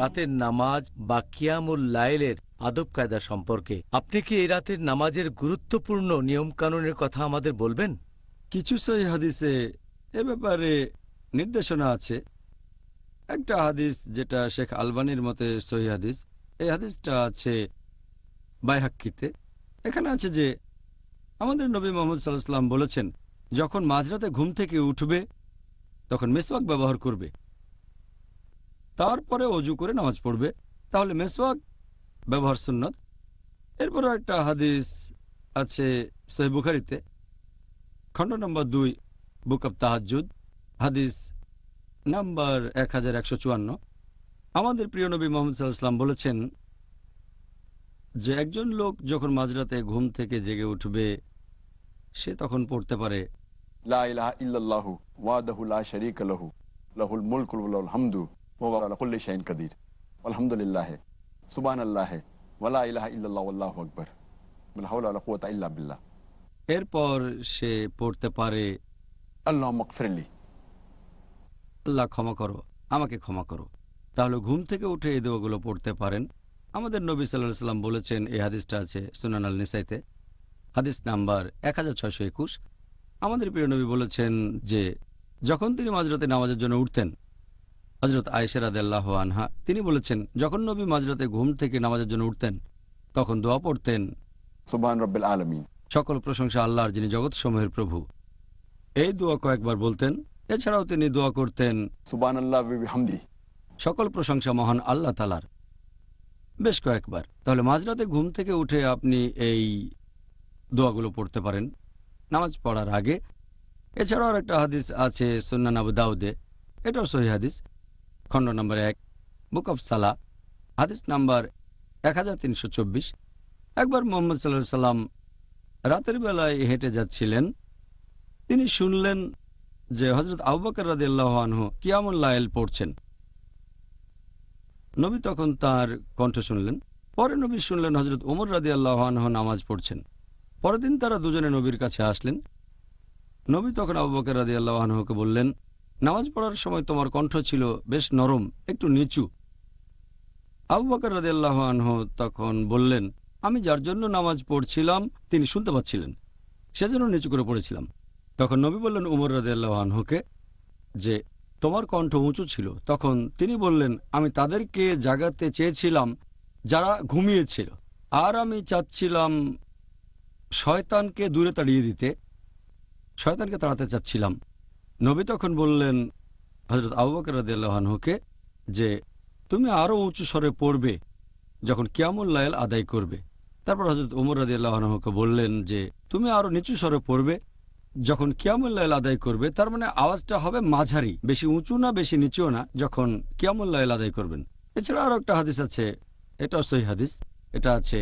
রাতের নামাজ বা কিয়ামুল লাইলের আদব কায়দা সম্পর্কে আপনি কি এই রাতের নামাজের গুরুত্বপূর্ণ নিয়মকানুনের কথা আমাদের বলবেন কিছু সই হাদিসে এ ব্যাপারে নির্দেশনা আছে একটা হাদিস যেটা শেখ আলবানির মতে সহি হাদিস এই হাদিসটা আছে বাইহাক্কিতে এখানে আছে যে আমাদের নবী মোহাম্মদ সাল্লাহ বলেছেন যখন মাঝরাতে ঘুম থেকে উঠবে তখন মেসওয়াক ব্যবহার করবে তারপরে অজু করে নামাজ পড়বে তাহলে মেসওয়াক ব্যবহার সুন্নত এরপরও একটা হাদিস আছে সহিবুখারিতে খণ্ড নম্বর দুই বুক অব তাহাজুদ হাদিস নাম্বার এক হাজার একশো চুয়ান্ন আমাদের প্রিয় নবী মোহাম্মদ সাল্লাম বলেছেন যে একজন লোক যখন মাঝরাতে ঘুম থেকে জেগে উঠবে সে তখন পড়তে পারে লাহ লা ওয়াদাহুল্লাহ শরিক লাহুল মুলকুল হামদু শাহিন কাদির আলহামদুলিল্লাহ সুবান আল্লাহ ওয়ালা ইলাহা ইল্লাল্লাহ এরপর সে পড়তে পারে আল্লাহ আল্লাহ ক্ষমা করো আমাকে ক্ষমা করো তাহলে ঘুম থেকে উঠে এই দোয়াগুলো পড়তে পারেন আমাদের নবী সাল্লাহ সাল্লাম বলেছেন এই হাদিসটা আছে সুনান আল নিসাইতে হাদিস নাম্বার এক আমাদের প্রিয় নবী বলেছেন যে যখন তিনি মাঝরাতে নামাজের জন্য উঠতেন হজরত আয়েশেরাদ আল্লাহ আনহা তিনি বলেছেন যখন নবী মাঝরাতে ঘুম থেকে নামাজের জন্য উঠতেন তখন দোয়া পড়তেন সুবাহ আলমী সকল প্রশংসা আল্লাহর যিনি জগৎসমূহের প্রভু এই দোয়া কয়েকবার বলতেন এছাড়াও তিনি দোয়া করতেন সুবান সকল প্রশংসা মহান আল্লাহ তালার বেশ কয়েকবার তাহলে মাঝরাতে ঘুম থেকে উঠে আপনি এই দোয়াগুলো পড়তে পারেন নামাজ পড়ার আগে এছাড়াও একটা হাদিস আছে সুন্নান আবু দাউদে এটাও সহি হাদিস খণ্ড নম্বর এক বুক অফ সালা হাদিস নাম্বার এক একবার মোহাম্মদ সাল্লাহ সাল্লাম রাতের বেলায় হেঁটে যাচ্ছিলেন তিনি শুনলেন যে হজরত আবুবাকর রাদিল্লাহানহু কিয়ামুল্লাহল পড়ছেন নবী তখন তার কণ্ঠ শুনলেন পরে নবী শুনলেন হজরত ওমর রাদি আল্লাহানহ নামাজ পড়ছেন পরের দিন তারা দুজনে নবীর কাছে আসলেন নবী তখন আবুবাকর বকর রাদি আল্লাহানহকে বললেন নামাজ পড়ার সময় তোমার কণ্ঠ ছিল বেশ নরম একটু নিচু আবু বাকর রাজিয়াল্লাহ আনহ তখন বললেন আমি যার জন্য নামাজ পড়ছিলাম তিনি শুনতে পাচ্ছিলেন সেজন্য নিচু করে পড়েছিলাম তখন নবী বললেন উমর রাজিয়াল্লাহ আনহকে যে তোমার কণ্ঠ উঁচু ছিল তখন তিনি বললেন আমি তাদেরকে জাগাতে চেয়েছিলাম যারা ঘুমিয়েছিল আর আমি চাচ্ছিলাম শয়তানকে দূরে তাড়িয়ে দিতে শয়তানকে তাড়াতে চাচ্ছিলাম নবী তখন বললেন হজরত আবুবকর রাদিয়াল্লাহানহুকে যে তুমি আরও উঁচু স্বরে পড়বে যখন কিয়ামুল্লাইল আদায় করবে তারপর হজরত উমর রাদিয়াল্লাহানহুকে বললেন যে তুমি আরও নিচু স্বরে পড়বে যখন লাইল আদায় করবে তার মানে আওয়াজটা হবে মাঝারি বেশি উঁচু না বেশি নিচুও না যখন কিয়ামুল্লাইল আদায় করবেন এছাড়া আরও একটা হাদিস আছে এটাও সহি হাদিস এটা আছে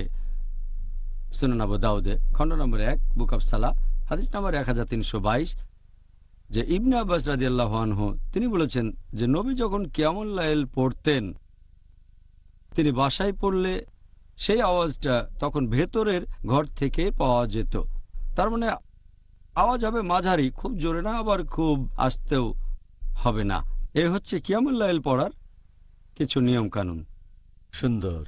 সুনানাবু দাউদে খণ্ড নম্বর এক বুক অফ সালা হাদিস নম্বর এক হাজার তিনশো বাইশ যে ইবনে আব্বাস রাজি আল্লাহন তিনি বলেছেন যে নবী যখন কেমন লাইল পড়তেন তিনি বাসায় পড়লে সেই আওয়াজটা তখন ভেতরের ঘর থেকে পাওয়া যেত তার মানে আওয়াজ হবে মাঝারি খুব জোরে না আবার খুব আসতেও হবে না এ হচ্ছে কিয়ামুল্লাহল লাইল পড়ার কিছু নিয়ম কানুন সুন্দর